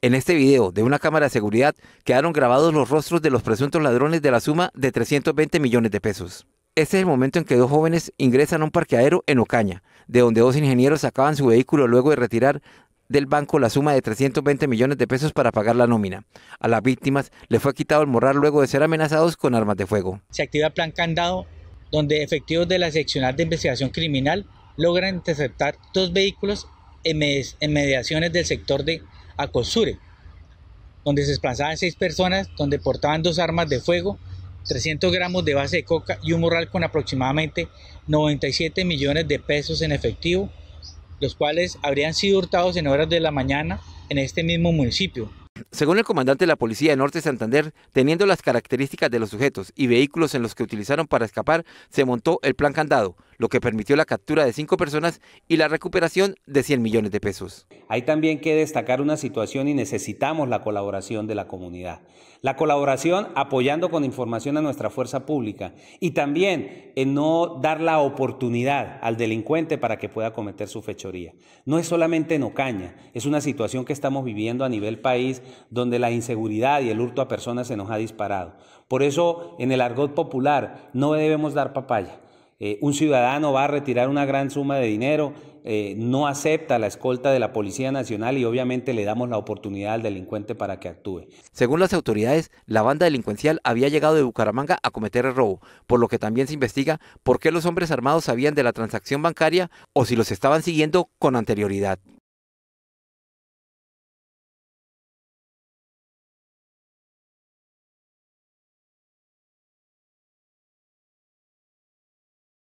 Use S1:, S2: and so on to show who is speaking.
S1: En este video de una cámara de seguridad quedaron grabados los rostros de los presuntos ladrones de la suma de 320 millones de pesos. Este es el momento en que dos jóvenes ingresan a un parqueadero en Ocaña, de donde dos ingenieros sacaban su vehículo luego de retirar del banco la suma de 320 millones de pesos para pagar la nómina. A las víctimas les fue quitado el morral luego de ser amenazados con armas de fuego.
S2: Se activa plan candado donde efectivos de la seccional de investigación criminal logran interceptar dos vehículos en, mediaciones del sector de a donde se desplazaban seis personas, donde portaban dos armas de fuego, 300 gramos de base de coca y un morral con aproximadamente 97 millones de pesos en efectivo, los cuales habrían sido hurtados en horas de la mañana en este mismo municipio.
S1: Según el comandante de la policía de Norte Santander, teniendo las características de los sujetos y vehículos en los que utilizaron para escapar, se montó el plan candado, lo que permitió la captura de cinco
S3: personas y la recuperación de 100 millones de pesos. Hay también que destacar una situación y necesitamos la colaboración de la comunidad. La colaboración apoyando con información a nuestra fuerza pública y también en no dar la oportunidad al delincuente para que pueda cometer su fechoría. No es solamente en Ocaña, es una situación que estamos viviendo a nivel país donde la inseguridad y el hurto a personas se nos ha disparado. Por eso en el argot popular no debemos dar papaya. Eh, un ciudadano va a retirar una gran suma de dinero, eh, no acepta la escolta de la Policía Nacional y obviamente le damos la oportunidad al delincuente para que actúe. Según las autoridades, la banda delincuencial había llegado de Bucaramanga
S1: a cometer el robo, por lo que también se investiga por qué los hombres armados sabían de la transacción bancaria o si los estaban siguiendo con anterioridad.